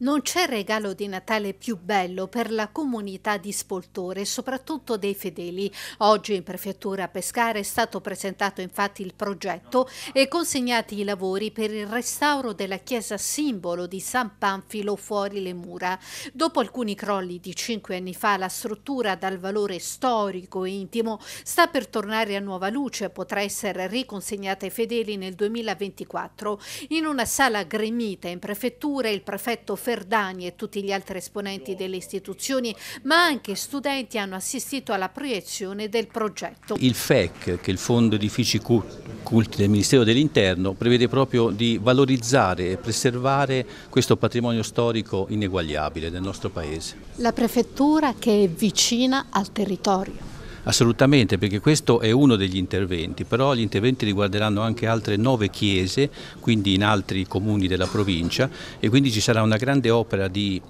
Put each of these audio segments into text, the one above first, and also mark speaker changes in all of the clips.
Speaker 1: Non c'è regalo di Natale più bello per la comunità di Spoltore, soprattutto dei fedeli. Oggi in prefettura a Pescara è stato presentato infatti il progetto e consegnati i lavori per il restauro della chiesa simbolo di San Panfilo fuori le mura. Dopo alcuni crolli di cinque anni fa, la struttura dal valore storico e intimo sta per tornare a nuova luce, e potrà essere riconsegnata ai fedeli nel 2024. In una sala gremita in prefettura il prefetto Ferdani e tutti gli altri esponenti delle istituzioni, ma anche studenti hanno assistito alla proiezione del progetto. Il
Speaker 2: FEC, che è il Fondo Edifici Culti del Ministero dell'Interno, prevede proprio di valorizzare e preservare questo patrimonio storico ineguagliabile del nostro Paese.
Speaker 1: La prefettura che è vicina al territorio
Speaker 2: Assolutamente, perché questo è uno degli interventi, però gli interventi riguarderanno anche altre nove chiese, quindi in altri comuni della provincia e quindi ci sarà una grande opera di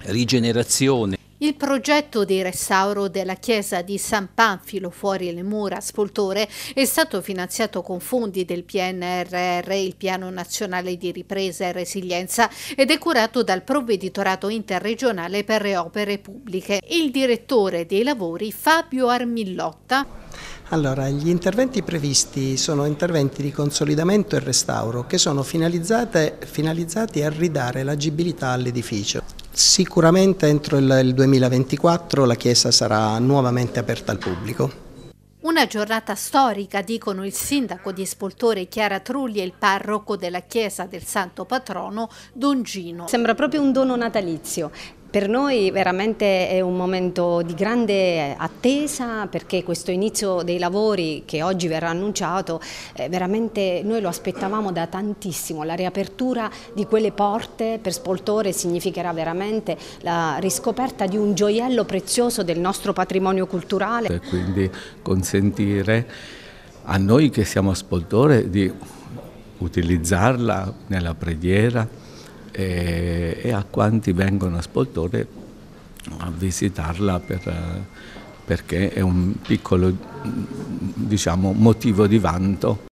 Speaker 2: rigenerazione
Speaker 1: il progetto di restauro della chiesa di San Panfilo fuori le mura Spoltore è stato finanziato con fondi del PNRR, il Piano Nazionale di Ripresa e Resilienza, ed è curato dal Provveditorato Interregionale per le Opere Pubbliche. Il direttore dei lavori Fabio Armillotta
Speaker 3: allora, gli interventi previsti sono interventi di consolidamento e restauro che sono finalizzati a ridare l'agibilità all'edificio. Sicuramente entro il 2024 la chiesa sarà nuovamente aperta al pubblico.
Speaker 1: Una giornata storica, dicono il sindaco di Spoltore Chiara Trulli e il parroco della chiesa del santo patrono
Speaker 4: Don Gino. Sembra proprio un dono natalizio per noi veramente è un momento di grande attesa perché questo inizio dei lavori che oggi verrà annunciato, eh, veramente noi lo aspettavamo da tantissimo, la riapertura di quelle porte per Spoltore significherà veramente la riscoperta di un gioiello prezioso del nostro patrimonio culturale. E
Speaker 2: quindi consentire a noi che siamo a Spoltore di utilizzarla nella preghiera, e, e a quanti vengono a Spoltore a visitarla per, perché è un piccolo diciamo, motivo di vanto.